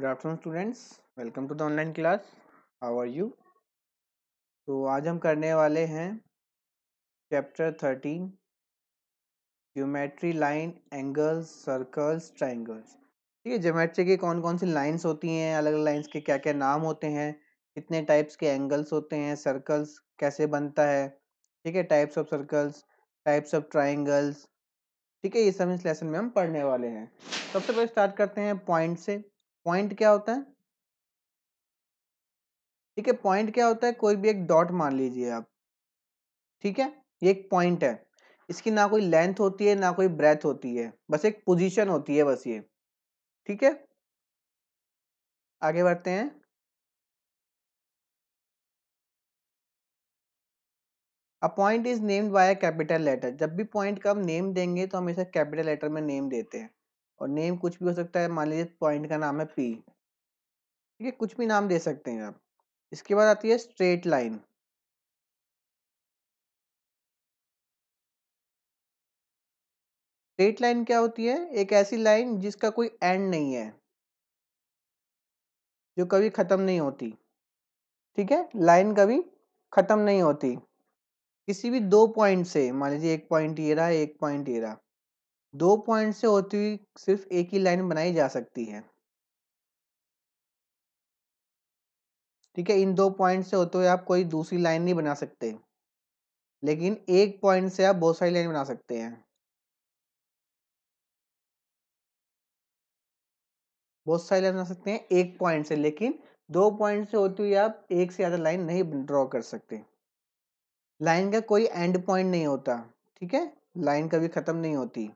Good afternoon students welcome to the online class how are you तो आज हम करने वाले हैं chapter thirteen geometry line angles circles triangles ठीक है ज्योमेट्री के कौन कौन सी लाइंस होती हैं अलग अलग लाइंस के क्या क्या नाम होते हैं कितने टाइप्स के एंगल्स होते हैं सर्कल्स कैसे बनता है ठीक है types of circles types of triangles ठीक है ये सब इस लेसन में हम पढ़ने वाले हैं सबसे पहले स्टार्ट करते हैं पॉइंट से पॉइंट क्या होता है ठीक है पॉइंट क्या होता है कोई भी एक डॉट मान लीजिए आप ठीक है ये एक पॉइंट है इसकी ना कोई लेंथ होती है ना कोई ब्रेथ होती है बस एक पोजीशन होती है बस ये ठीक है आगे बढ़ते हैं a point is named by capital letter जब भी पॉइंट का हम नेम देंगे तो हम इसे कैपिटल लेटर में नेम देते हैं और नेम कुछ भी हो सकता है मान लीजिए पॉइंट का नाम है पी ठीक है कुछ भी नाम दे सकते हैं आप इसके बाद आती है स्ट्रेट लाइन स्ट्रेट लाइन क्या होती है एक ऐसी लाइन जिसका कोई एंड नहीं है जो कभी ख़त्म नहीं होती ठीक है लाइन कभी ख़त्म नहीं होती किसी भी दो पॉइंट से मान लीजिए एक पॉइंट ये रहा एक पॉइंट ये रहा दो पॉइंट से होती हुई सिर्फ एक ही लाइन बनाई जा सकती है ठीक है इन दो पॉइंट से होते हुए आप कोई दूसरी लाइन नहीं बना सकते लेकिन एक पॉइंट से आप बहुत सारी लाइन बना सकते हैं बहुत सारी लाइन बना सकते हैं एक पॉइंट से लेकिन दो पॉइंट से होती हुई आप एक से ज़्यादा लाइन नहीं ड्रॉ कर सकते लाइन का कोई एंड पॉइंट नहीं होता ठीक है लाइन कभी ख़त्म नहीं होती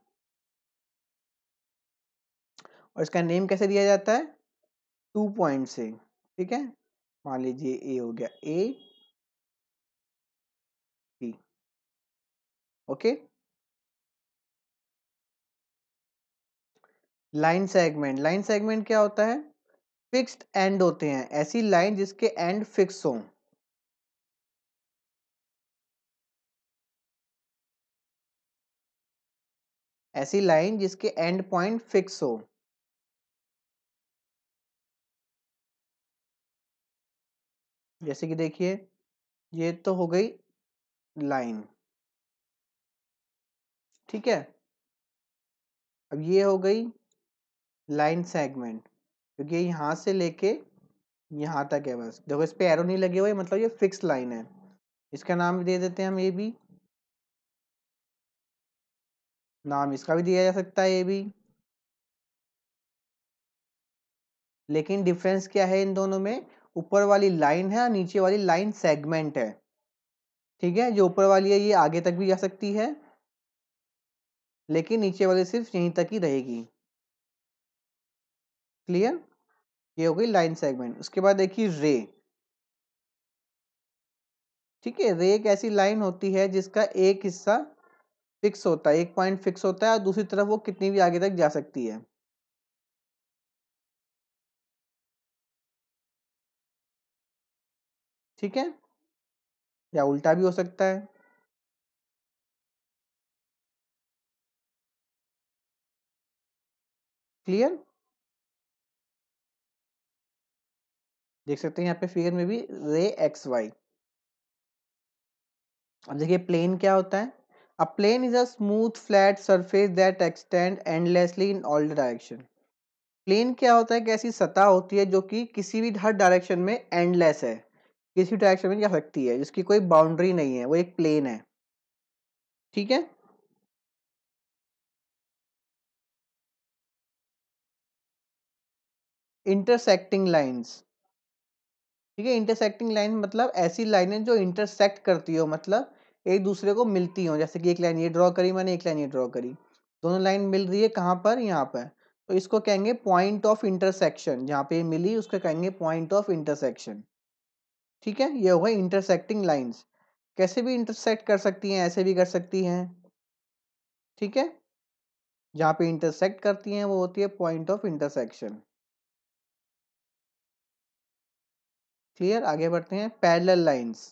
और इसका नेम कैसे दिया जाता है टू पॉइंट से ठीक है मान लीजिए ए हो गया A T okay line segment line segment क्या होता है फिक्स्ड एंड होते हैं ऐसी लाइन जिसके एंड फिक्स हो ऐसी लाइन जिसके एंड पॉइंट फिक्स हो जैसे कि देखिए ये तो हो गई लाइन ठीक है अब ये हो गई लाइन सेगमेंट क्योंकि यहाँ से लेके यहाँ तक है बस देखो इस पर एरो नहीं लगे हुए मतलब ये फिक्स लाइन है इसका नाम दे देते हैं हम ये भी नाम इसका भी दिया जा सकता है ये भी लेकिन डिफरेंस क्या है इन दोनों में ऊपर वाली लाइन है और नीचे वाली लाइन सेगमेंट है ठीक है जो ऊपर वाली है ये आगे तक भी जा सकती है लेकिन नीचे वाली सिर्फ यहीं तक ही रहेगी क्लियर ये हो गई लाइन सेगमेंट उसके बाद देखिए रे ठीक है रे एक ऐसी लाइन होती है जिसका एक हिस्सा फिक्स होता है एक पॉइंट फिक्स होता है और दूसरी तरफ वो कितनी भी आगे तक जा सकती है ठीक है या उल्टा भी हो सकता है क्लियर देख सकते हैं यहाँ पे फिगर में भी रे एक्स वाई अब देखिए प्लेन क्या होता है a plane is a smooth flat surface that extend endlessly in all direction plane क्या होता है कि ऐसी सतह होती है जो कि किसी भी हर डायरेक्शन में एंडलेस है किसी डायरेक्शन में जा सकती है जिसकी कोई बाउंड्री नहीं है वो एक प्लेन है ठीक है इंटरसेक्टिंग लाइंस ठीक है इंटरसेक्टिंग लाइन मतलब ऐसी लाइनें जो इंटरसेक्ट करती हो मतलब एक दूसरे को मिलती हो जैसे कि एक लाइन ये ड्रॉ करी मैंने एक लाइन ये ड्रॉ करी दोनों लाइन मिल रही है कहाँ पर यहाँ पर तो इसको कहेंगे पॉइंट ऑफ इंटरसेक्शन जहाँ पे मिली उसको कहेंगे पॉइंट ऑफ इंटरसेक्शन ठीक है ये हो गए इंटरसेक्टिंग लाइन्स कैसे भी इंटरसेक्ट कर सकती हैं ऐसे भी कर सकती हैं ठीक है जहाँ पे इंटरसेक्ट करती हैं वो होती है पॉइंट ऑफ इंटरसेक्शन क्लियर आगे बढ़ते हैं पैरेलल लाइंस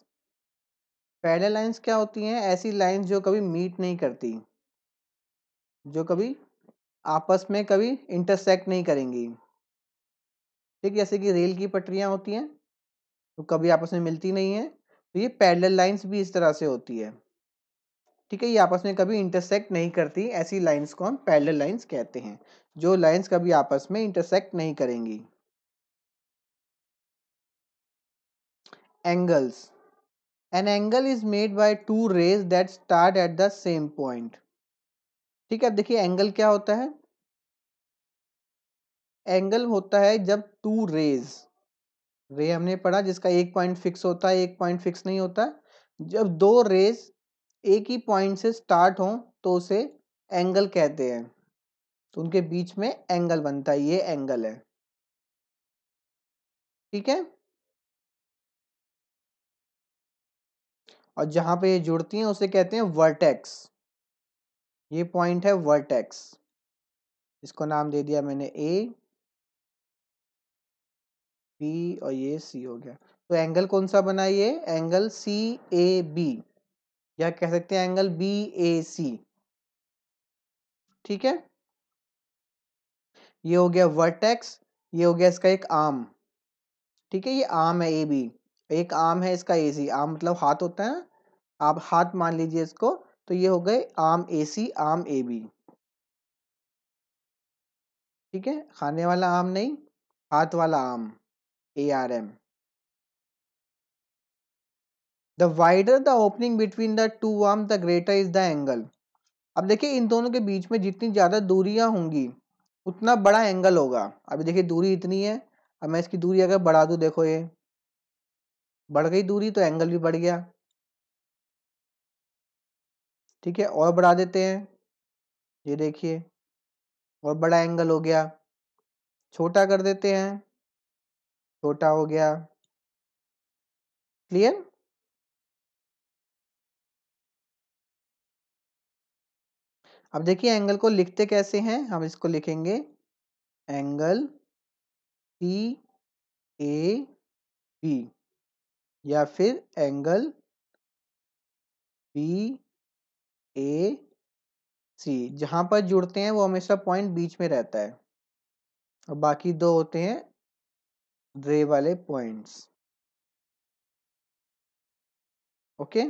पैरेलल लाइंस क्या होती हैं ऐसी लाइंस जो कभी मीट नहीं करती जो कभी आपस में कभी इंटरसेक्ट नहीं करेंगी ठीक जैसे कि रेल की पटरियां होती हैं तो कभी आपस में मिलती नहीं है तो ये पैरेलल लाइंस भी इस तरह से होती है ठीक है ये आपस में कभी इंटरसेक्ट नहीं करती ऐसी लाइंस को हम पैरेलल लाइंस कहते हैं जो लाइंस कभी आपस में इंटरसेक्ट नहीं करेंगी angles an angle is made by two rays that start at the same point ठीक है देखिए एंगल क्या होता है एंगल होता है जब टू रेज रे हमने पढ़ा जिसका एक पॉइंट फिक्स होता है एक पॉइंट फिक्स नहीं होता जब दो रेस एक ही पॉइंट से स्टार्ट हों तो उसे एंगल कहते हैं तो उनके बीच में एंगल बनता है ये एंगल है ठीक है और जहां पे ये जुड़ती हैं उसे कहते हैं वर्टेक्स ये पॉइंट है वर्टेक्स इसको नाम दे दिया मैंने ए बी और ये सी हो गया तो एंगल कौन सा बना ये एंगल सी ए बी या कह सकते हैं एंगल बी ए सी ठीक है ये हो गया वर्टेक्स ये हो गया इसका एक आर्म ठीक है ये आर्म है ए बी एक आर्म है इसका ए सी आर्म मतलब हाथ होता है आप हाथ मान लीजिए इसको तो ये हो गए arm A C arm A B ठीक है खाने वाला आम नहीं हाथ वाला आम ARM. The wider the opening between the two arms, the greater is the angle. अब देखिए इन दोनों के बीच में जितनी ज़्यादा दूरियाँ होंगी उतना बड़ा एंगल होगा अभी देखिए दूरी इतनी है अब मैं इसकी दूरी अगर बढ़ा दूँ देखो ये बढ़ गई दूरी तो एंगल भी बढ़ गया ठीक है और बढ़ा देते हैं ये देखिए और बड़ा एंगल हो गया छोटा कर देते हैं छोटा हो गया क्लियर अब देखिए एंगल को लिखते कैसे हैं हम इसको लिखेंगे एंगल पी ए बी या फिर एंगल बी ए सी जहां पर जुड़ते हैं वो हमेशा पॉइंट बीच में रहता है और बाकी दो होते हैं रे वाले पॉइंट्स ओके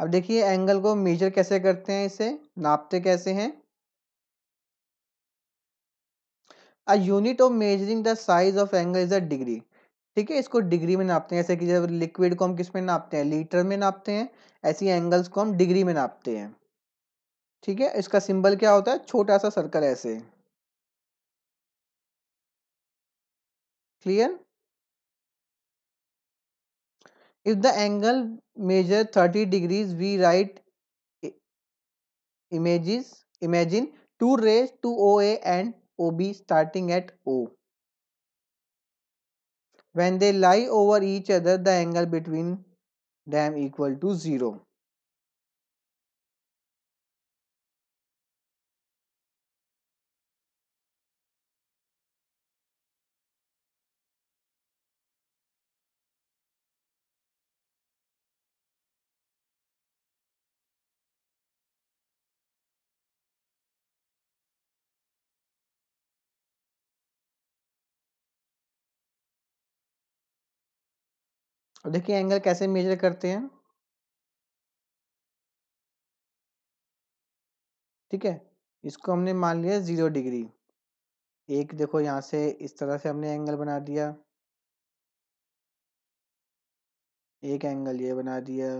अब देखिए एंगल को मेजर कैसे करते हैं इसे नापते कैसे हैं a unit of measuring the size of angle is a degree ठीक है इसको डिग्री में नापते हैं ऐसे कि जब लिक्विड को हम किस में नापते हैं लीटर में नापते हैं ऐसी एंगल्स को हम डिग्री में नापते हैं ठीक है इसका सिंबल क्या होता है छोटा सा सर्कल ऐसे Clear? If the angle measure 30 degrees, we write images, imagine 2 rays, to OA and OB starting at O. When they lie over each other, the angle between them equal to 0. देखिए angle कैसे major करते हैं ठीक है इसको हमने मान लिया ज़ीरो डिग्री एक देखो यहां से इस तरह से हमने एंगल बना दिया एक एंगल ये बना दिया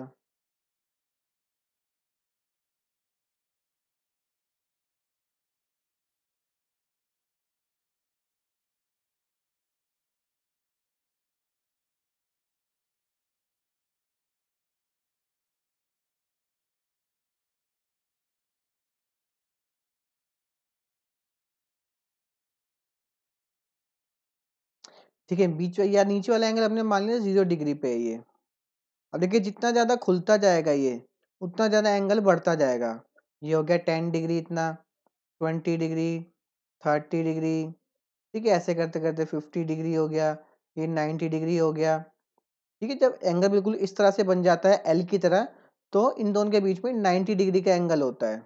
ठीक है बीच या नीचे वाला एंगल हमने मान लिया जीरो डिग्री पे है ये अब देखिए जितना ज़्यादा खुलता जाएगा ये उतना ज़्यादा एंगल बढ़ता जाएगा ये हो गया टेन डिग्री इतना ट्वेंटी डिग्री थर्टी डिग्री ठीक है ऐसे करते करते फिफ्टी डिग्री हो गया ये नाइन्टी डिग्री हो गया ठीक है जब एंगल बिल्कुल इस तरह से बन जाता है एल की तरह तो इन दोनों के बीच में नाइन्टी डिग्री का एंगल होता है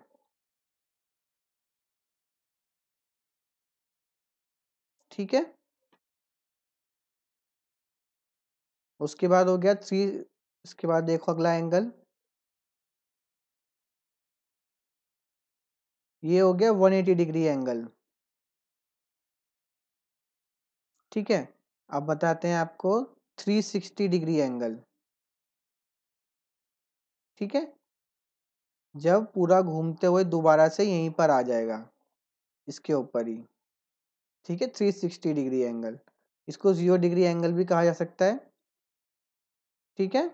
ठीक है उसके बाद हो गया थ्री इसके बाद देखो अगला एंगल ये हो गया 180 डिग्री एंगल ठीक है अब बताते हैं आपको 360 डिग्री एंगल ठीक है जब पूरा घूमते हुए दोबारा से यहीं पर आ जाएगा इसके ऊपर ही ठीक है 360 डिग्री एंगल इसको जीरो डिग्री एंगल भी कहा जा सकता है ठीक है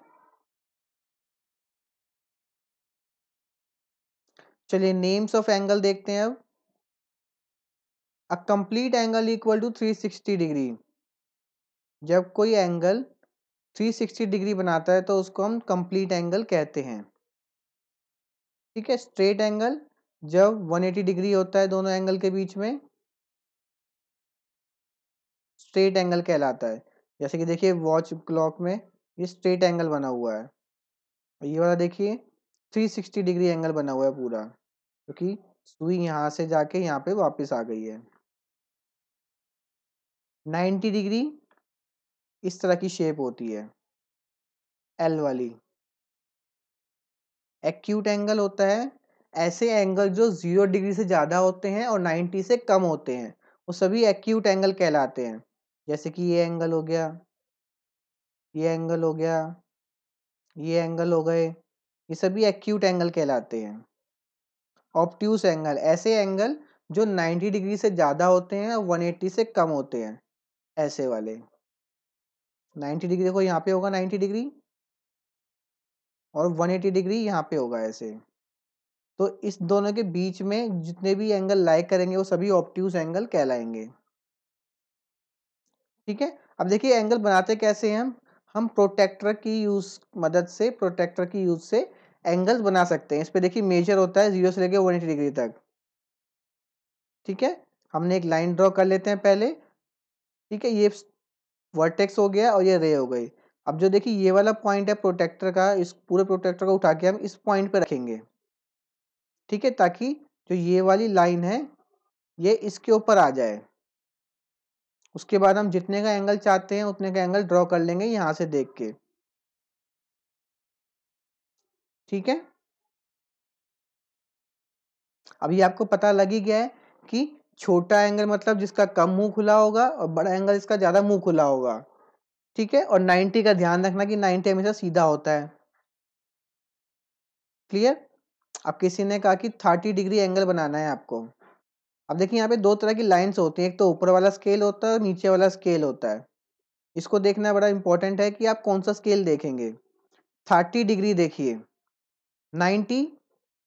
चलिए नेम्स ऑफ एंगल देखते हैं अब a complete angle equal to 360 degree जब कोई एंगल 360 डिग्री बनाता है तो उसको हम कंप्लीट एंगल कहते हैं ठीक है स्ट्रेट एंगल जब 180 डिग्री होता है दोनों एंगल के बीच में स्ट्रेट एंगल कहलाता है जैसे कि देखिए वॉच क्लॉक में ये स्ट्रेट एंगल बना हुआ है ये वाला देखिए 360 डिग्री एंगल बना हुआ है पूरा क्योंकि सुई यहाँ से जाके यहाँ पे वापस आ गई है 90 डिग्री इस तरह की शेप होती है एल वाली एक्यूट एंगल होता है ऐसे एंगल जो जीरो डिग्री से ज़्यादा होते हैं और नाइन्टी से कम होते हैं वो सभी एक्यूट एंगल कहलाते हैं जैसे कि ये एंगल हो गया ये एंगल हो गया ये एंगल हो गए ये सभी एक्यूट एंगल कहलाते हैं ऑप्ट्यूस एंगल ऐसे एंगल जो 90 डिग्री से ज़्यादा होते हैं और 180 से कम होते हैं ऐसे वाले 90 डिग्री देखो यहाँ पे होगा 90 डिग्री और 180 डिग्री यहाँ पे होगा ऐसे तो इस दोनों के बीच में जितने भी एंगल लाइक करेंगे वो सभी ऑप्ट्यूस एंगल कहलाएंगे ठीक है अब देखिए एंगल बनाते कैसे हैं हम हम प्रोटेक्टर की यूज मदद से प्रोटेक्टर की यूज से एंगल्स बना सकते हैं इस पर देखिए मेजर होता है जीरो से लेकर वन एटी डिग्री तक ठीक है हमने एक लाइन ड्रॉ कर लेते हैं पहले ठीक है ये वर्टेक्स हो गया और ये रे हो गई अब जो देखिए ये वाला पॉइंट है प्रोटेक्टर का इस पूरे प्रोटेक्टर को उठा के हम इस पॉइंट पर रखेंगे ठीक है ताकि जो ये वाली लाइन है ये इसके ऊपर आ जाए उसके बाद हम जितने का एंगल चाहते हैं उतने का एंगल ड्रॉ कर लेंगे यहां से देख के ठीक है अभी आपको पता लग ही गया है कि छोटा एंगल मतलब जिसका कम मुंह खुला होगा और बड़ा एंगल इसका ज़्यादा मुंह खुला होगा ठीक है और 90 का ध्यान रखना कि 90 हमेशा सीधा होता है क्लियर अब किसी ने कहा कि 30 डिग्री एंगल बनाना है आपको अब देखिए यहाँ पे दो तरह की लाइन्स होती हैं एक तो ऊपर वाला स्केल होता है और नीचे वाला स्केल होता है इसको देखना बड़ा इंपॉर्टेंट है कि आप कौन सा स्केल देखेंगे थर्टी डिग्री देखिए नाइन्टी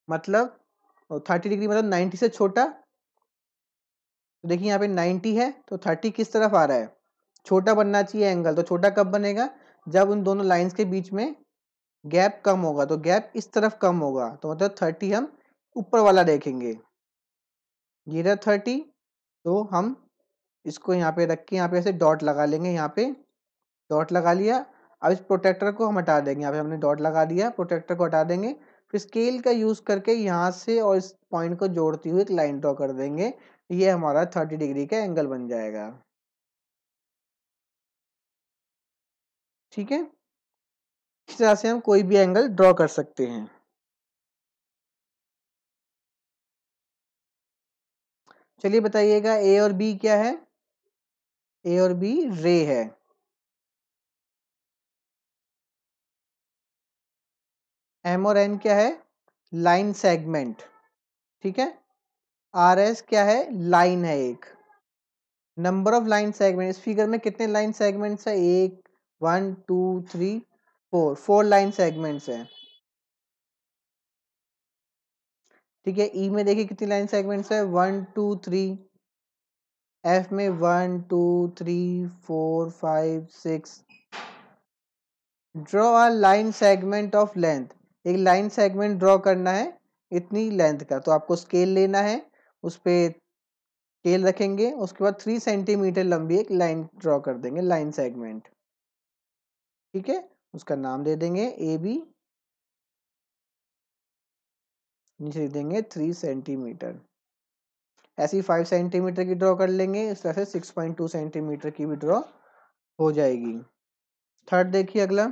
मतलब थर्टी डिग्री मतलब नाइन्टी से छोटा तो देखिए यहाँ पे नाइन्टी है तो थर्टी किस तरफ आ रहा है छोटा बनना चाहिए एंगल तो छोटा कब बनेगा जब उन दोनों लाइंस के बीच में गैप कम होगा तो गैप इस तरफ कम होगा तो मतलब थर्टी हम ऊपर वाला देखेंगे ये रहा थर्टी तो हम इसको यहाँ पे रख के यहाँ पे ऐसे डॉट लगा लेंगे यहाँ पे डॉट लगा लिया अब इस प्रोटेक्टर को हम हटा देंगे यहाँ पे हमने डॉट लगा दिया प्रोटेक्टर को हटा देंगे फिर स्केल का यूज़ करके यहाँ से और इस पॉइंट को जोड़ती हुई एक लाइन ड्रॉ कर देंगे ये हमारा थर्टी डिग्री का एंगल बन जाएगा ठीक है इस तरह से हम कोई भी एंगल ड्रॉ कर सकते हैं चलिए बताइएगा ए और बी क्या है ए और बी रे है एम और एन क्या है लाइन सेगमेंट ठीक है आर एस क्या है लाइन है एक नंबर ऑफ लाइन सेगमेंट इस फिगर में कितने लाइन सेगमेंट्स है एक one two three four four line segments हैं ठीक है ई e में देखिए कितनी लाइन सेगमेंट्स है वन टू थ्री एफ में one two three four five six draw a line segment of length एक लाइन सेगमेंट ड्रॉ करना है इतनी लेंथ का तो आपको स्केल लेना है उस पर स्केल रखेंगे उसके बाद थ्री सेंटीमीटर लंबी एक लाइन ड्रॉ कर देंगे लाइन सेगमेंट ठीक है उसका नाम दे देंगे ए बी नीचे लिख देंगे थ्री सेंटीमीटर ऐसी फाइव सेंटीमीटर की ड्रॉ कर लेंगे इस तरह से सिक्स पॉइंट टू सेंटीमीटर की भी ड्रॉ हो जाएगी थर्ड देखिए अगला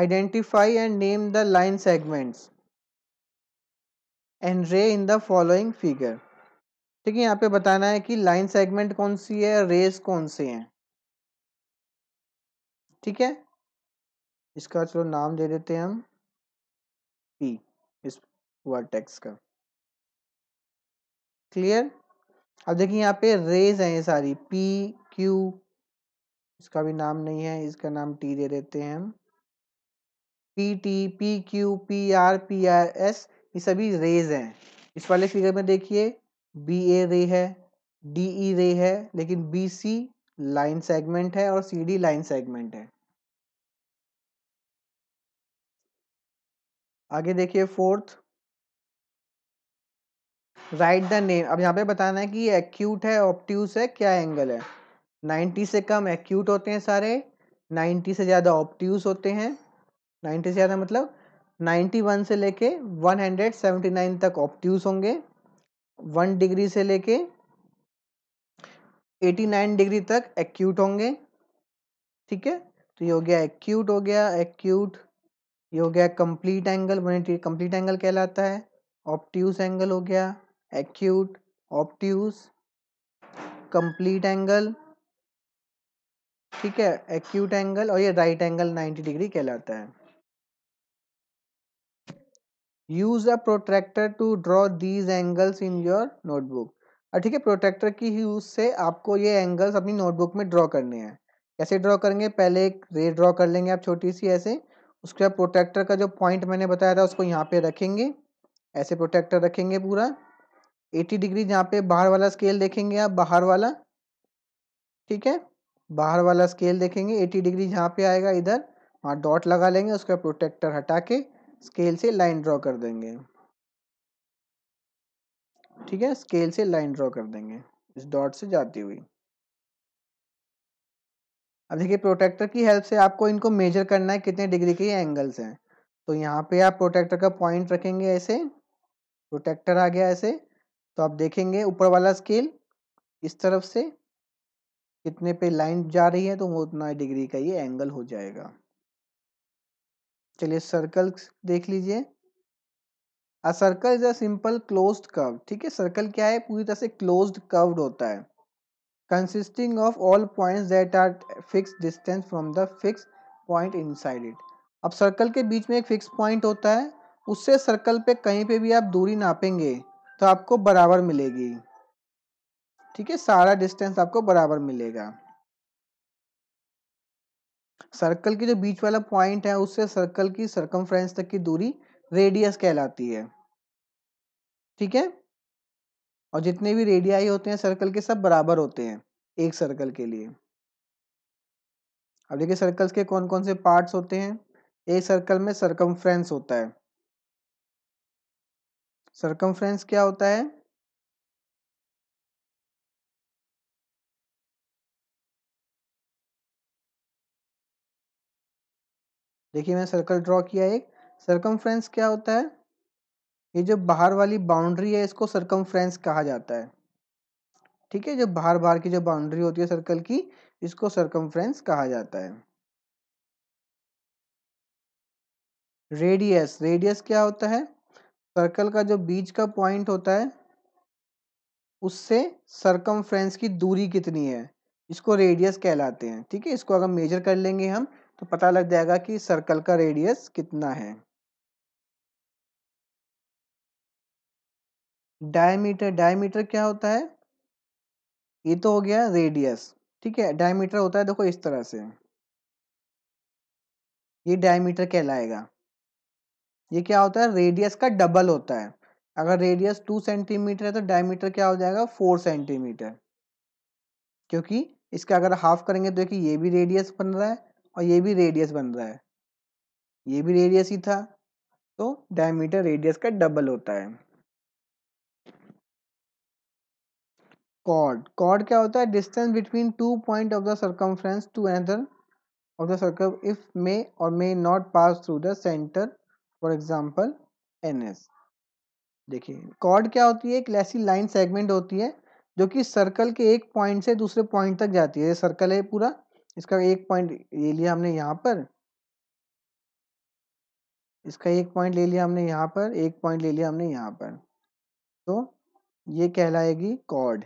identify and name the line segments and ray in the following figure ठीक है यहाँ पे बताना है कि लाइन सेगमेंट कौन सी है रेस कौन से हैं ठीक है इसका चलो नाम दे देते हैं हम पी वर्टेक्स का क्लियर अब देखिए यहाँ पे रेज है ये सारी पी क्यू इसका भी नाम नहीं है इसका नाम टी दे देते हैं हम P T P Q P R P R S ये सभी रेज हैं इस वाले फिगर में देखिए बी ए रे है डी ई रे है लेकिन बी सी लाइन सेगमेंट है और सी डी लाइन सेगमेंट है आगे देखिए फोर्थ राइट द नेम अब यहाँ पे बताना है कि ये एक्यूट है ऑप्ट्यूस है क्या एंगल है नाइन्टी से कम एक्यूट होते हैं सारे नाइन्टी से ज़्यादा ऑप्ट्यूस होते हैं नाइन्टी से ज़्यादा मतलब नाइन्टी वन से लेके वन हंड्रेड सेवेंटी नाइन तक ऑप्ट्यूस होंगे वन डिग्री से लेके एटी नाइन डिग्री तक एक्यूट होंगे ठीक है तो ये हो गया एक्यूट हो गया एक्यूट ये हो गया complete angle one complete angle कहलाता है ऑप्ट्यूस एंगल हो गया acute obtuse कंप्लीट एंगल ठीक है एक्यूट एंगल और ये राइट एंगल 90 डिग्री कहलाता है use a protractor to draw these angles in your notebook और ठीक है प्रोट्रैक्टर की यूज से आपको ये एंगल्स अपनी नोटबुक में ड्रॉ करने हैं कैसे ड्रॉ करेंगे पहले एक रे ड्रॉ कर लेंगे आप छोटी सी ऐसे उसके बाद प्रोटेक्टर का जो पॉइंट मैंने बताया था उसको यहाँ पे रखेंगे ऐसे प्रोटेक्टर रखेंगे पूरा एटी डिग्री जहाँ पे बाहर वाला स्केल देखेंगे आप बाहर वाला ठीक है बाहर वाला स्केल देखेंगे एटी डिग्री जहाँ पे आएगा इधर वहाँ डॉट लगा लेंगे उसका प्रोटेक्टर हटा के स्केल से लाइन ड्रॉ कर देंगे ठीक है स्केल से लाइन ड्रॉ कर देंगे इस डॉट से जाती हुई अब देखिए प्रोटेक्टर की हेल्प से आपको इनको मेजर करना है कितने डिग्री के एंगल्स हैं तो यहाँ पे आप प्रोटेक्टर का पॉइंट रखेंगे ऐसे प्रोटेक्टर आ गया ऐसे तो आप देखेंगे ऊपर वाला स्केल इस तरफ से कितने पे लाइन जा रही है तो वो उतना डिग्री का ये एंगल हो जाएगा चलिए सर्कल देख लीजिए a circle is a simple closed curve ठीक है सर्कल क्या है पूरी तरह से क्लोज्ड कर्व्ड होता है consisting of all points that are fix distance from the fix point inside it अब सर्कल के बीच में एक फिक्स पॉइंट होता है उससे सर्कल पे कहीं पे भी आप दूरी नापेंगे तो आपको बराबर मिलेगी ठीक है सारा डिस्टेंस आपको बराबर मिलेगा सर्कल की जो बीच वाला पॉइंट है उससे सर्कल की सर्कमफ्रेंस तक की दूरी रेडियस कहलाती है ठीक है और जितने भी रेडियाई होते हैं सर्कल के सब बराबर होते हैं एक सर्कल के लिए अब देखिए सर्कल्स के कौन कौन से पार्ट्स होते हैं एक सर्कल में सर्कमफ्रेंस होता है सरकमफ्रेंस क्या होता है देखिए मैं सर्कल ड्रॉ किया एक सरकमफ्रेंस क्या होता है ये जो बाहर वाली बाउंड्री है इसको सरकमफ्रेंस कहा जाता है ठीक है जो बाहर बाहर की जो बाउंड्री होती है सर्कल की इसको सरकमफ्रेंस कहा जाता है रेडियस रेडियस क्या होता है सर्कल का जो बीच का पॉइंट होता है उससे सर्कम की दूरी कितनी है इसको रेडियस कहलाते हैं ठीक है इसको अगर मेजर कर लेंगे हम तो पता लग जाएगा कि सर्कल का रेडियस कितना है डायमीटर डायमीटर क्या होता है ये तो हो गया रेडियस ठीक है डायमीटर होता है देखो इस तरह से ये डायमीटर कहलाएगा ये क्या होता है रेडियस का डबल होता है अगर रेडियस टू सेंटीमीटर है तो डायमीटर क्या हो जाएगा फोर सेंटीमीटर क्योंकि इसका अगर हाफ करेंगे तो देखिए ये भी रेडियस बन रहा है और ये भी रेडियस बन रहा है ये भी रेडियस ही था तो डायमीटर रेडियस का डबल होता है कॉर्ड कॉर्ड क्या होता है distance between two point of the circumference to another of the circum if may or may not pass through the centre for example N S देखिए chord क्या होती है एक ऐसी लाइन सेगमेंट होती है जो कि सर्कल के एक पॉइंट से दूसरे पॉइंट तक जाती है सर्कल है पूरा इसका एक पॉइंट ले लिया हमने यहाँ पर इसका एक पॉइंट ले लिया हमने यहाँ पर एक पॉइंट ले लिया हमने यहाँ पर तो ये कहलाएगी कॉर्ड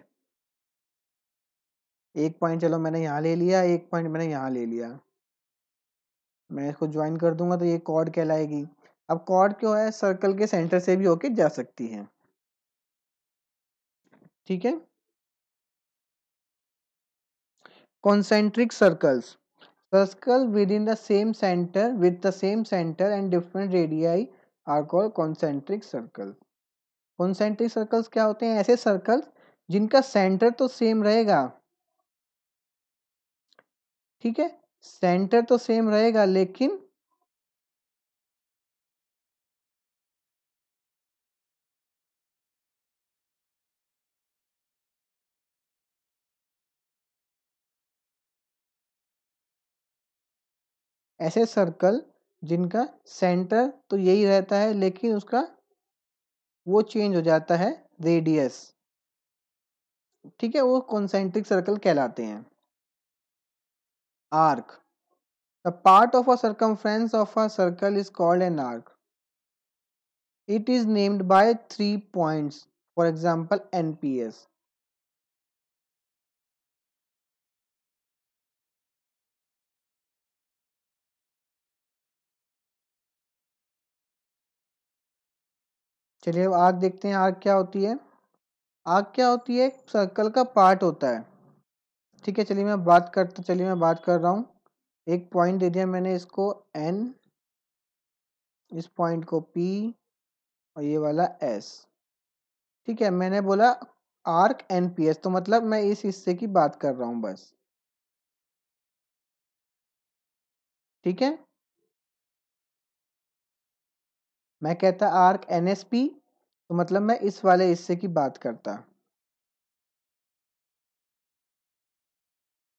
एक पॉइंट चलो मैंने यहाँ ले लिया एक पॉइंट मैंने यहाँ ले लिया मैं इसको ज्वाइन कर दूंगा तो ये कॉर्ड कहलाएगी अब कॉर्ड क्यों है सर्कल के सेंटर से भी होके जा सकती है ठीक है concentric circles within the same centre with the same centre and different radii are called concentric circle concentric circles क्या होते हैं ऐसे सर्कल जिनका सेंटर तो सेम रहेगा ठीक है सेंटर तो सेम रहेगा लेकिन ऐसे सर्कल जिनका सेंटर तो यही रहता है लेकिन उसका वो चेंज हो जाता है रेडियस ठीक है वो कॉन्सेंट्रिक सर्कल कहलाते हैं arc the part of a circumference of a circle is called an arc it is named by three points for example NPS चलिए अब आग देखते हैं आग क्या होती है आग क्या होती है सर्कल का पार्ट होता है ठीक है चलिए मैं बात करता चलिए मैं बात कर रहा हूँ एक पॉइंट दे दिया मैंने इसको एन इस पॉइंट को पी और ये वाला एस ठीक है मैंने बोला आर्क एन पी एस तो मतलब मैं इस हिस्से की बात कर रहा हूँ बस ठीक है मैं कहता आर्क एन एस पी तो मतलब मैं इस वाले हिस्से की बात करता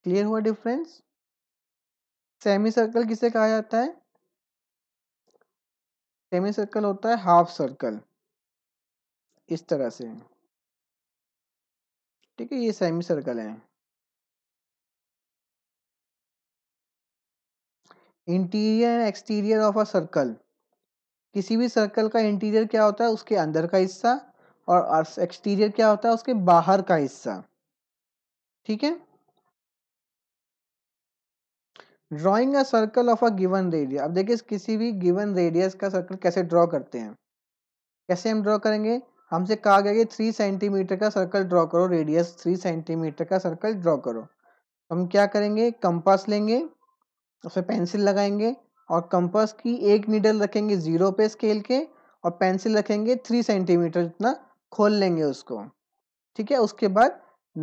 क्लियर हुआ डिफरेंस सेमी सर्कल किसे कहा जाता है सेमी सर्कल होता है हाफ सर्कल इस तरह से ठीक है ये सेमी सर्कल है interior and exterior of a circle किसी भी सर्कल का इंटीरियर क्या होता है उसके अंदर का हिस्सा और एक्सटीरियर क्या होता है उसके बाहर का हिस्सा ठीक है drawing a circle of a given radius अब देखिए किसी भी गिवन रेडियस का सर्कल कैसे ड्रॉ करते हैं कैसे हम ड्रॉ करेंगे हमसे कहा गया कि थ्री सेंटीमीटर का सर्कल ड्रॉ करो रेडियस थ्री सेंटीमीटर का सर्कल ड्रॉ करो हम क्या करेंगे कंपास लेंगे उसमें पेंसिल लगाएंगे और कंपास की एक नीडल रखेंगे ज़ीरो पे स्केल के और पेंसिल रखेंगे थ्री सेंटीमीटर जितना खोल लेंगे उसको ठीक है उसके बाद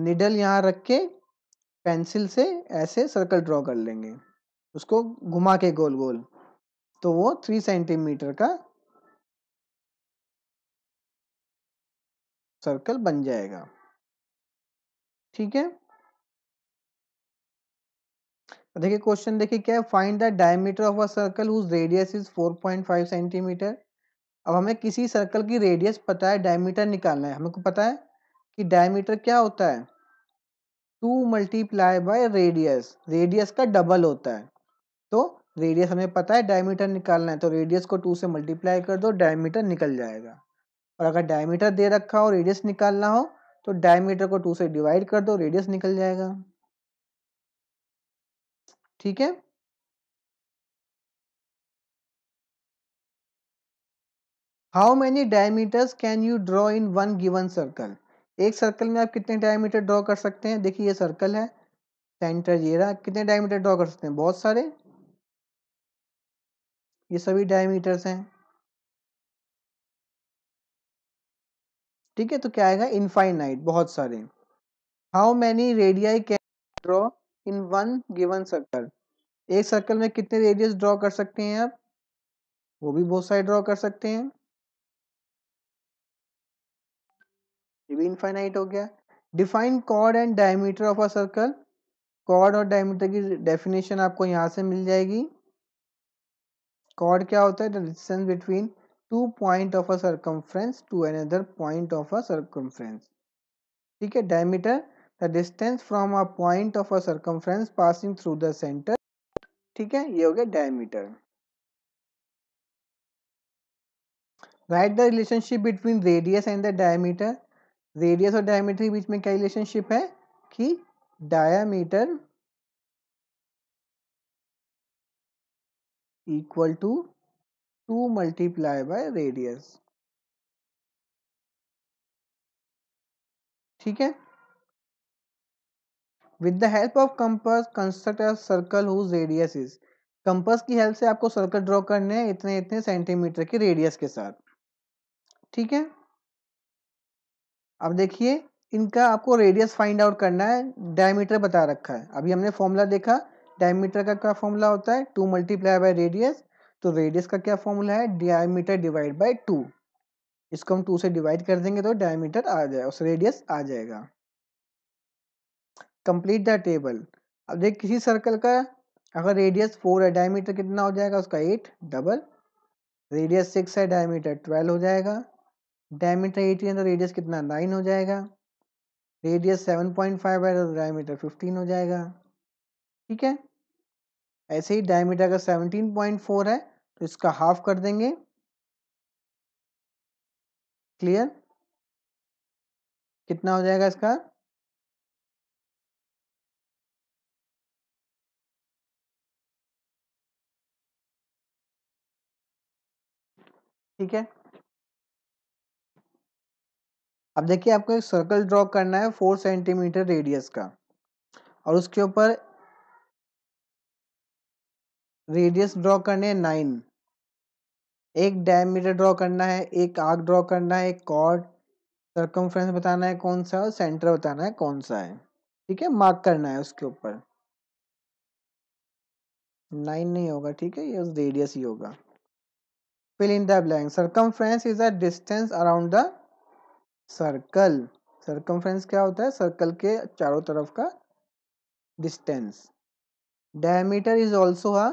निडल यहाँ रख के पेंसिल से ऐसे सर्कल ड्रॉ कर लेंगे उसको घुमा के गोल गोल तो वो थ्री सेंटीमीटर का सर्कल बन जाएगा ठीक है तो देखिए क्वेश्चन देखिए क्या है find the diameter of a circle whose radius is 4.5 centimetre अब हमें किसी सर्कल की रेडियस पता है डायमीटर निकालना है हमको पता है कि डायमीटर क्या होता है two multiply by radius radius का डबल होता है तो रेडियस हमें पता है डायमीटर निकालना है तो रेडियस को टू से मल्टीप्लाई कर दो डायमीटर निकल जाएगा और अगर डायमीटर दे रखा हो रेडियस निकालना हो तो डायमीटर को टू से डिवाइड कर दो रेडियस निकल जाएगा ठीक है how many diameters can you draw in one given circle एक सर्कल में आप कितने डायमीटर ड्रॉ कर सकते हैं देखिए ये सर्कल है सेंटर ये रहा कितने डायमीटर ड्रॉ कर सकते हैं बहुत सारे ये सभी डायमीटर्स हैं ठीक है तो क्या आएगा इनफाइनाइट बहुत सारे how many radii can draw in one given circle एक सर्कल में कितने रेडियस ड्रॉ कर सकते हैं आप वो भी बहुत सारे ड्रॉ कर सकते हैं ये भी इनफाइनाइट हो गया define chord and diameter of a circle chord और डायमीटर की डेफिनेशन आपको यहां से मिल जाएगी कॉर्ड क्या होता है distance between two point of a circumference to another point of a circumference ठीक है diameter the distance from a point of a circumference passing through the centre ठीक है ये हो गया diameter right the relationship between radius and the diameter radius और diameter के बीच में क्या रिलेशनशिप है कि diameter equal to two multiply by radius ठीक है with the help of compass construct a circle whose radius is compass की हेल्प से आपको सर्कल ड्रॉ करने हैं इतने इतने सेंटीमीटर के रेडियस के साथ ठीक है अब देखिए इनका आपको रेडियस फाइंड आउट करना है डायमीटर बता रखा है अभी हमने फॉर्मूला देखा डायमीटर का क्या फॉर्मूला होता है टू मल्टीप्लाई बाय रेडियस तो रेडियस का क्या फॉर्मूला है डायमीटर डिवाइड बाय टू इसको हम टू से डिवाइड कर देंगे तो डायमीटर आ जाए उस रेडियस आ जाएगा कंप्लीट द टेबल अब देख किसी सर्कल का अगर रेडियस फोर है डायमीटर कितना हो जाएगा उसका एट डबल रेडियस सिक्स है डायमीटर ट्वेल्व हो जाएगा डायमीटर एटीन है तो रेडियस कितना नाइन हो जाएगा रेडियस सेवन पॉइंट फाइव है तो डायमीटर फिफ्टीन हो जाएगा ठीक है ऐसे ही डायमीटर अगर सेवनटीन पॉइंट फोर है तो इसका हाफ कर देंगे क्लियर कितना हो जाएगा इसका ठीक है अब देखिए आपको एक सर्कल ड्रॉ करना है फोर सेंटीमीटर रेडियस का और उसके ऊपर रेडियस ड्रॉ करने है नाइन एक डायमीटर ड्रॉ करना है एक आर्क ड्रॉ करना है एक कॉर्ड सर्कमफ्रेंस बताना है कौन सा और सेंटर बताना है कौन सा है ठीक है मार्क करना है उसके ऊपर नाइन नहीं होगा ठीक है ये रेडियस ही होगा fill in the blank circumference is a distance around the circle circumference क्या होता है Circle के चारों तरफ का distance. Diameter is also a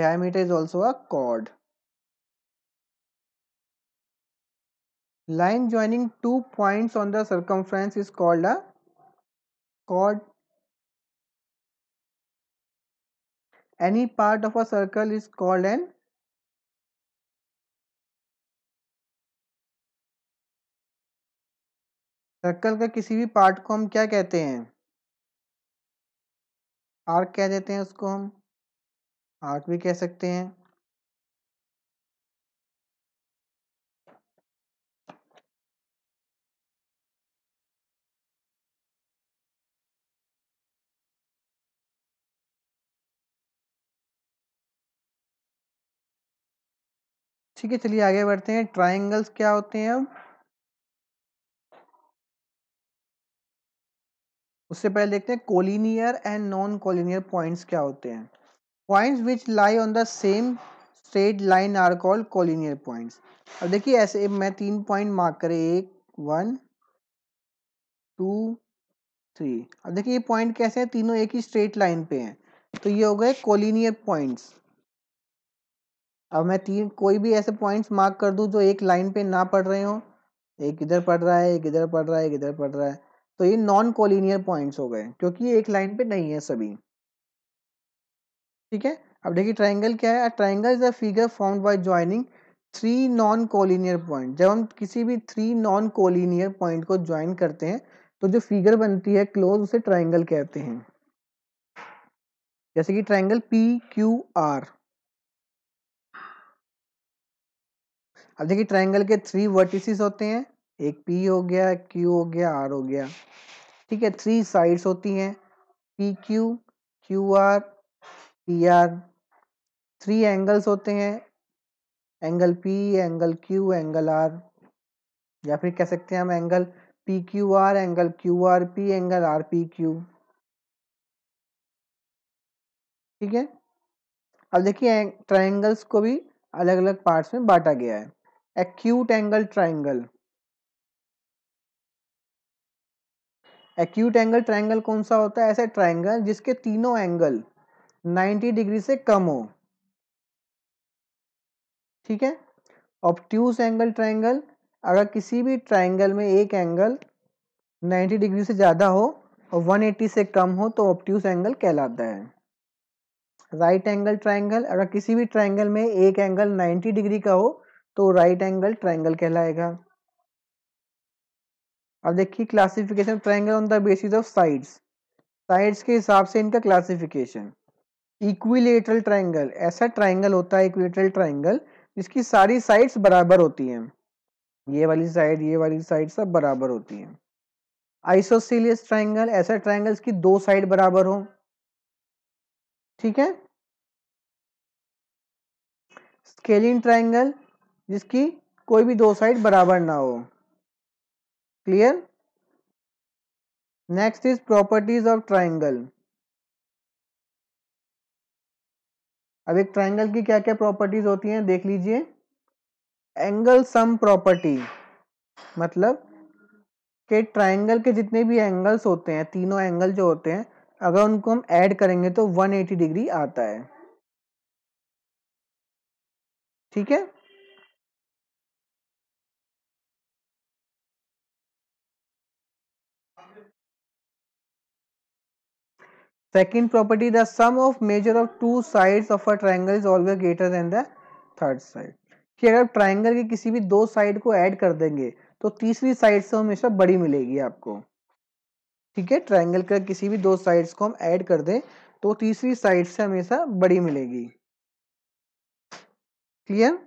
diameter is also a chord. line joining two points on the circumference is called a chord any part of a circle is called an circle का किसी भी part को हम क्या कहते हैं arc कह देते हैं उसको हम आर्क भी कह सकते हैं ठीक है चलिए आगे बढ़ते हैं ट्राइंगल्स क्या होते हैं अब उससे पहले देखते हैं collinear and non collinear points क्या होते हैं points which lie on the same straight line are called collinear points अब देखिए ऐसे मैं तीन पॉइंट मार्क करें एक वन टू थ्री अब देखिए ये पॉइंट कैसे हैं तीनों एक ही स्ट्रेट लाइन पे हैं तो ये हो गए कोलिनियर पॉइंट्स अब मैं तीन कोई भी ऐसे पॉइंट्स मार्क कर दूं जो एक लाइन पे ना पढ़ रहे हो एक इधर पढ़ रहा है एक इधर पढ़ रहा है एक इधर पढ़ रहा है तो ये नॉन कोलिनियर पॉइंट्स हो गए क्योंकि ये एक लाइन पे नहीं है सभी ठीक है अब देखिए ट्राइंगल क्या है triangle is a figure form by joining three non collinear point जब हम किसी भी थ्री नॉन कोलिनियर पॉइंट को ज्वाइन करते हैं तो जो फिगर बनती है क्लोज उसे ट्राइंगल कहते हैं जैसे कि ट्राइंगल पी क्यू आर अब देखिए ट्राइंगल के थ्री वर्टिसेस होते हैं एक पी हो गया क्यू हो गया आर हो गया ठीक है थ्री साइड्स होती हैं P Q Q R P R three angles होते हैं angle P angle Q angle R या फिर कह सकते हैं हम angle P Q R angle Q R P angle R P Q ठीक है अब देखिए ट्राइंगल्स को भी अलग अलग पार्ट्स में बांटा गया है acute angle triangle acute angle triangle कौन सा होता है ऐसा ट्राइंगल जिसके तीनों एंगल 90 डिग्री से कम हो ठीक है ऑप्टूस एंगल ट्राइंगल अगर किसी भी ट्राइंगल में एक एंगल 90 डिग्री से ज़्यादा हो और 180 से कम हो तो ऑप्टूस एंगल कहलाता है राइट एंगल ट्राइंगल अगर किसी भी ट्राइंगल में एक एंगल 90 डिग्री का हो तो राइट एंगल ट्राइंगल कहलाएगा अब देखिए classification triangle on the basis of sides sides के हिसाब से इनका क्लासिफिकेशन इक्विलेटरल ट्राइंगल ऐसा ट्राइंगल होता है इक्विलेटरल ट्राइंगल जिसकी सारी साइड्स बराबर होती हैं ये वाली साइड ये वाली साइड सब बराबर होती हैं आइसोसीलियस ट्राइंगल ऐसा ट्राइंगल की दो साइड बराबर हो ठीक है स्केलिंग ट्राइंगल जिसकी कोई भी दो साइड बराबर ना हो clear next is properties of triangle अब एक ट्राइंगल की क्या क्या प्रॉपर्टीज होती हैं देख लीजिए एंगल सम प्रॉपर्टी मतलब के ट्राइंगल के जितने भी एंगल्स होते हैं तीनों एंगल जो होते हैं अगर उनको हम ऐड करेंगे तो 180 डिग्री आता है ठीक है second property the sum of measure of two sides of a triangle is always greater than the third side कि अगर ट्राइंगल के किसी भी दो साइड को ऐड कर देंगे तो तीसरी साइड से हमेशा बड़ी मिलेगी आपको ठीक है ट्राइंगल का किसी भी दो साइड्स को हम ऐड कर दें तो तीसरी साइड से हमेशा बड़ी मिलेगी क्लियर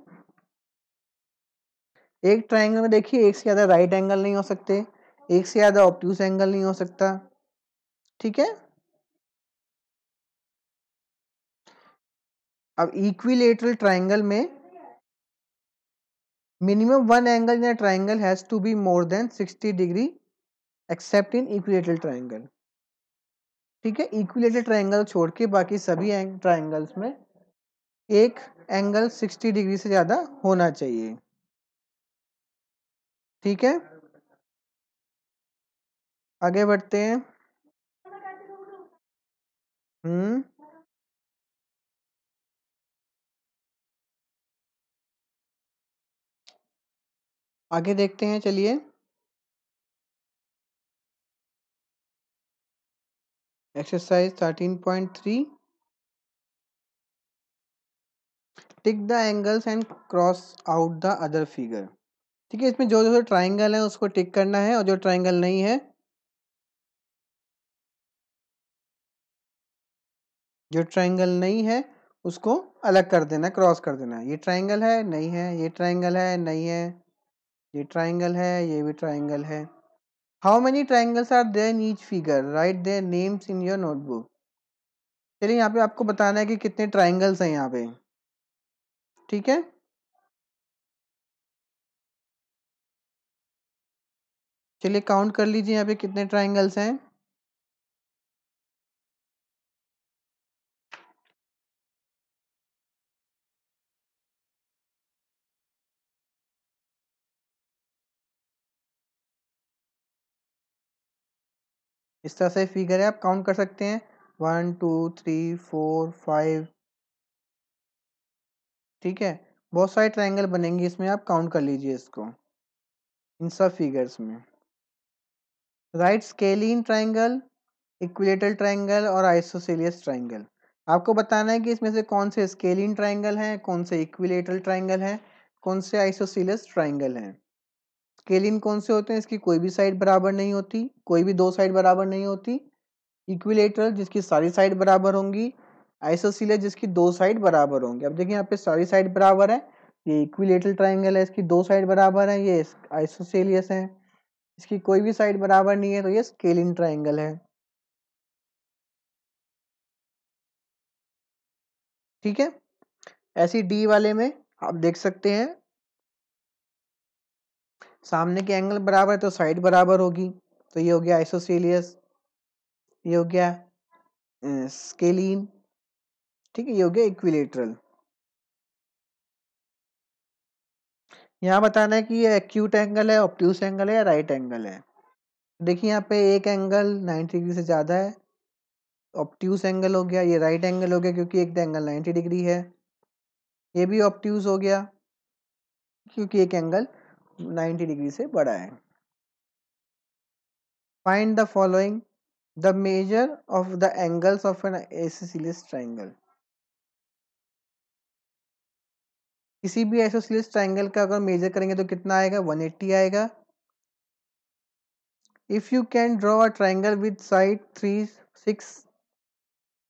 एक ट्राइंगल में देखिए एक से ज़्यादा राइट एंगल नहीं हो सकते एक से ज़्यादा ऑप्टूस एंगल नहीं हो सकता ठीक है अब इक्विलेटरल ट्राइंगल में minimum one angle in triangle has to be more than 60 degree except in equilateral triangle ठीक है इक्विलेटरल ट्राइंगल छोड़ के बाकी सभी ट्राइंगल्स में एक एंगल 60 डिग्री से ज़्यादा होना चाहिए ठीक है आगे बढ़ते हैं हम्म आगे देखते हैं चलिए exercise thirteen point three tick the angles and cross out the other figure ठीक है इसमें जो जो ट्राइंगल है उसको टिक करना है और जो ट्राइंगल नहीं है जो ट्राइंगल नहीं है उसको अलग कर देना क्रॉस कर देना ये ट्राइंगल है नहीं है ये ट्राइंगल है नहीं है ये ट्राइंगल है ये भी ट्राइंगल है how many triangles are there in each figure write their names in your notebook चलिए यहाँ पे आपको बताना है कि कितने ट्राइंगल्स हैं यहाँ पे ठीक है चलिए काउंट कर लीजिए यहाँ पे कितने ट्राइंगल्स हैं इस तरह से फिगर है आप काउंट कर सकते हैं one two three four five ठीक है बहुत सारे ट्राइंगल बनेंगे इसमें आप काउंट कर लीजिए इसको इन सब फिगर्स में write scalene triangle equilateral triangle और आइसोसेलियस ट्राइंगल आपको बताना है कि इसमें से कौन से स्केलिन ट्राइंगल हैं कौन से इक्विलेटरल ट्राइंगल हैं कौन से आइसोसेलियस ट्राइंगल हैं स्केलिन कौन से होते हैं इसकी कोई भी साइड बराबर नहीं होती कोई भी दो साइड बराबर नहीं होती इक्विलेटरल जिसकी सारी साइड बराबर होंगी आइसोसिले जिसकी दो साइड बराबर होंगी अब देखिए यहाँ पे सारी साइड बराबर है ये इक्विलेटरल ट्राइंगल है इसकी दो साइड बराबर है ये आइसोसेलियस है इसकी कोई भी साइड बराबर नहीं है तो ये स्केलिन ट्राइंगल है ठीक है ऐसी डी वाले में आप देख सकते हैं सामने के एंगल बराबर है तो साइड बराबर होगी तो ये हो गया आइसोसेलियस ये हो गया स्केलिन ठीक है ये हो गया इक्विलेटरल यहाँ बताना है कि ये एक्यूट एंगल है ऑप्ट्यूस एंगल है या राइट एंगल है देखिए यहाँ पे एक एंगल 90 डिग्री से ज़्यादा है ऑप्ट्यूस एंगल हो गया ये राइट एंगल हो गया क्योंकि एक एंगल 90 डिग्री है ये भी ऑप्ट्यूस हो गया क्योंकि एक एंगल 90 डिग्री से बड़ा है find the following the measure of the angles of an isosceles triangle किसी भी एसोसिलियस ट्राइंगल का अगर मेजर करेंगे तो कितना आएगा 180 आएगा if you can draw a triangle with side three six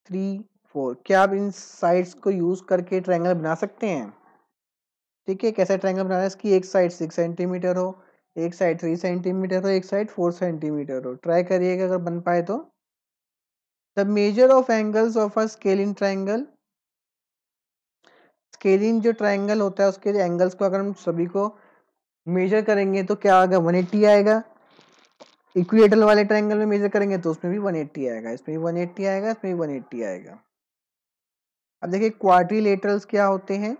three four क्या आप इन साइड्स को यूज करके ट्राइंगल बना सकते हैं ठीक है कैसा ट्रायंगल बनाना है इसकी एक साइड सिक्स सेंटीमीटर हो एक साइड थ्री सेंटीमीटर हो एक साइड फोर सेंटीमीटर हो ट्राई करिएगा अगर बन पाए तो the measure of angles of a in triangle scalene जो ट्राइंगल होता है उसके एंगल्स को अगर हम सभी को मेजर करेंगे तो क्या आएगा वन एट्टी आएगा इक्वेटल वाले ट्राइंगल में मेजर करेंगे तो उसमें भी वन एट्टी आएगा इसमें भी वन एट्टी आएगा इसमें भी वन एट्टी आएगा अब देखिए क्वाड्रिलेटरल्स क्या होते हैं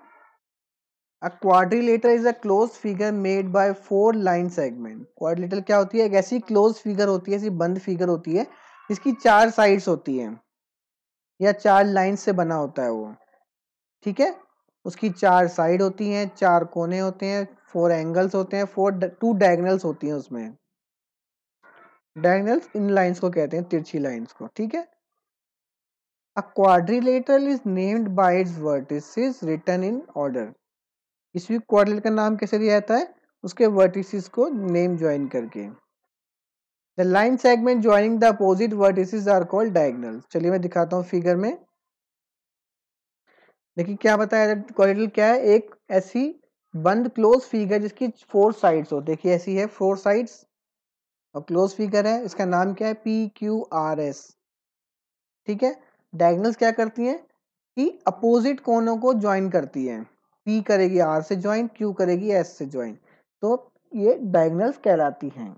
A quadrilateral is a closed figure made by four line segment Quadrilateral क्या होती है एक ऐसी क्लोज फिगर होती है ऐसी बंद फिगर होती है इसकी चार साइड्स होती हैं या चार लाइन से बना होता है वो ठीक है उसकी चार साइड होती हैं चार कोने होते हैं फोर एंगल्स होते हैं फोर टू डायगनल्स होती हैं उसमें डायगनल्स इन लाइंस को कहते हैं तिरछी लाइंस को ठीक है A quadrilateral is named by its vertices written in order. इस वीक क्वार्टर का नाम कैसे दिया जाता है उसके वर्टिसेस को नेम ज्वाइन करके the line segment joining the opposite vertices are called diagonal चलिए मैं दिखाता हूँ फिगर में देखिए क्या बताया कॉरिडल क्या है एक ऐसी बंद क्लोज फिगर जिसकी फोर साइड्स हो देखिए ऐसी है फोर साइड्स और क्लोज फिगर है इसका नाम क्या है पी क्यू आर एस ठीक है डायगनल्स क्या करती हैं कि अपोजिट कोनों को ज्वाइन करती हैं पी करेगी आर से ज्वाइन क्यू करेगी एस से ज्वाइन तो ये डायगनल्स कहलाती हैं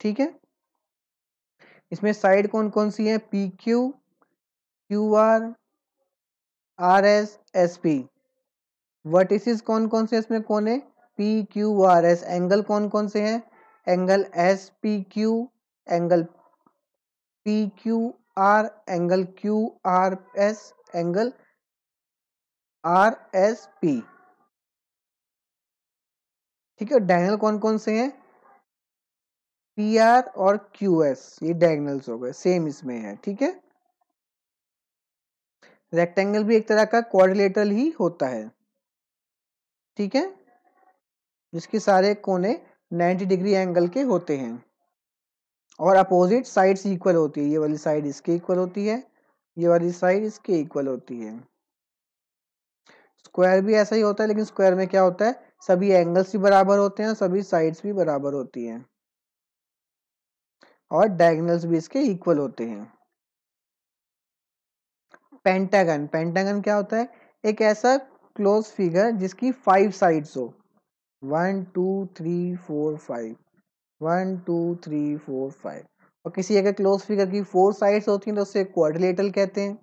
ठीक है इसमें साइड कौन कौन सी है P Q Q R R S S P vertices कौन कौन से इसमें कौन है P Q R S angle कौन कौन से हैं angle S P Q angle P Q R angle Q R S angle R S P ठीक है डायगनल कौन कौन से हैं पी आर और क्यू एस ये डायगनल्स हो गए सेम इसमें है ठीक है रेक्टेंगल भी एक तरह का क्वारिलेटरल ही होता है ठीक है जिसके सारे कोने 90 डिग्री एंगल के होते हैं और अपोजिट साइड्स इक्वल होती है ये वाली साइड इसके इक्वल होती है ये वाली साइड इसके इक्वल होती है स्क्वायर भी ऐसा ही होता है लेकिन स्क्वायर में क्या होता है सभी एंगल्स भी बराबर होते हैं सभी साइड्स भी बराबर होती हैं और डायगनल्स भी इसके इक्वल होते हैं पेंटागन पेंटागन क्या होता है एक ऐसा क्लोज फिगर जिसकी फाइव साइड्स हो one two three four five one two three four five और किसी अगर क्लोज फिगर की फोर साइड्स होती हैं तो उसे क्वाड्रिलेटरल कहते हैं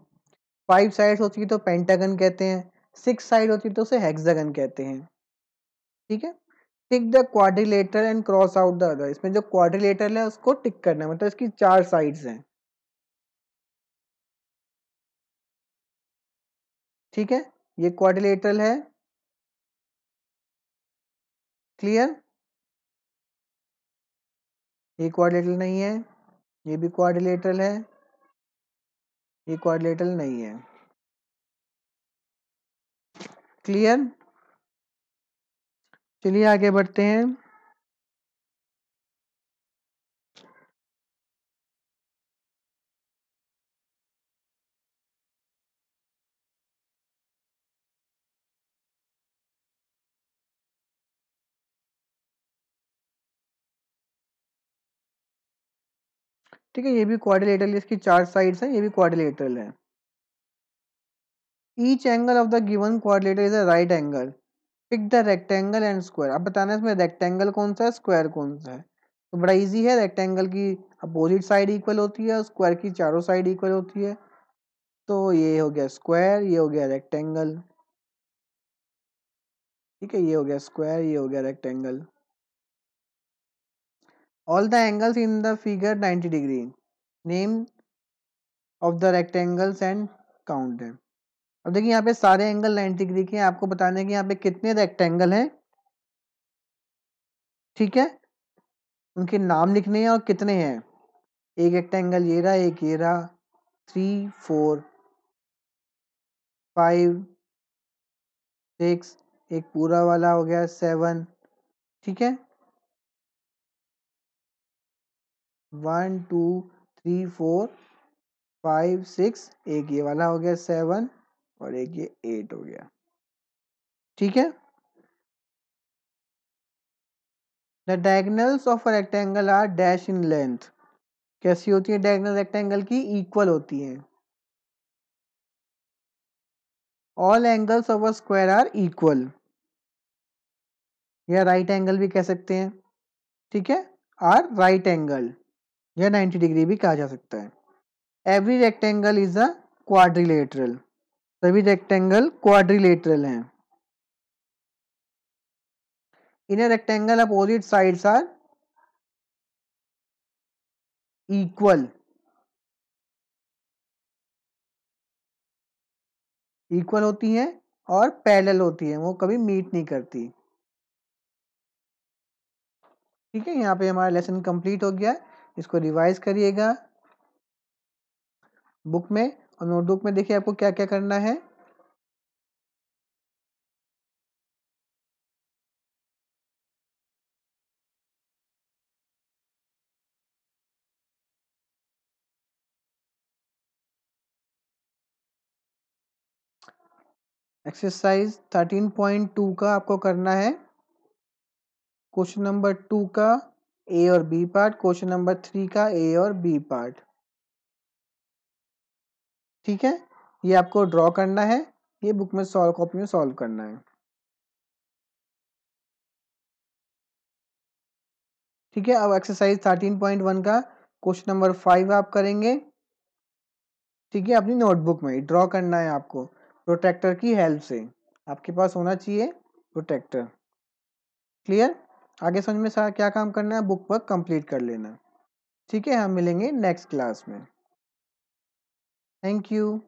फाइव साइड्स होती है तो पेंटागन कहते हैं सिक्स साइड होती है तो उसे हेक्सागन कहते हैं ठीक है tick the quadrilateral and cross out the other इसमें जो क्वाड्रिलेटर है उसको टिक करना है मतलब इसकी चार साइड्स हैं ठीक है ये क्वाड्रिलेटरल है क्लियर ये क्वाड्रिलेटरल नहीं है ये भी क्वाड्रिलेटरल है ये क्वाड्रिलेटरल नहीं है क्लियर चलिए आगे बढ़ते हैं ठीक है ये भी क्वाड्रिलेटरल इसकी चार साइड्स हैं ये भी क्वाड्रिलेटरल है each angle of the given quadrilateral is a right angle pick the rectangle and square अब बताना है इसमें रेक्टेंगल कौन सा है स्क्वायर कौन सा है तो बड़ा इजी है रेक्टेंगल की अपोजिट साइड इक्वल होती है स्क्वायर की चारों साइड इक्वल होती है तो ये हो गया स्क्वायर ये हो गया रेक्टेंगल ठीक है ये हो गया स्क्वायर ये हो गया rectangle all the angles in the figure 90 degree name of the rectangles and count them अब देखिए यहाँ पे सारे एंगल 90 डिग्री के आपको बताने के यहाँ पे कितने रेक्टेंगल हैं ठीक है उनके नाम लिखने हैं और कितने हैं एक रेक्टेंगल ये रहा एक ये रहा थ्री फोर फाइव सिक्स एक पूरा वाला हो गया सेवन ठीक है one two three four five six एक ये वाला हो गया सेवन और एक ये एट हो गया ठीक है the diagonals of a rectangle are dash in length कैसी होती है डायगनल रेक्टेंगल की इक्वल होती है all angles of a square are equal या राइट एंगल भी कह सकते हैं ठीक है आर राइट एंगल या 90 डिग्री भी कहा जा सकता है every rectangle is a quadrilateral सभी रेक्टेंगल क्वाड्रिलेटरल हैं in rectangle opposite sides are equal equal होती है और पैरेलल होती है वो कभी मीट नहीं करती ठीक है यहाँ पे हमारा लेसन कंप्लीट हो गया इसको रिवाइज करिएगा बुक में और नोटबुक में देखिए आपको क्या क्या करना है एक्सरसाइज 13.2 का आपको करना है क्वेश्चन नंबर टू का ए और B part question number three का ए और बी पार्ट ठीक है ये आपको ड्रॉ करना है ये बुक में सॉल्व कॉपी में सॉल्व करना है ठीक है अब एक्सरसाइज थर्टीन पॉइंट वन का क्वेश्चन नंबर फाइव आप करेंगे ठीक है अपनी नोटबुक में ड्रॉ करना है आपको प्रोटेक्टर की हेल्प से आपके पास होना चाहिए प्रोटेक्टर क्लियर आगे समझ में सारा क्या काम करना है बुक वर्क कंप्लीट कर लेना ठीक है हम मिलेंगे नेक्स्ट क्लास में Thank you.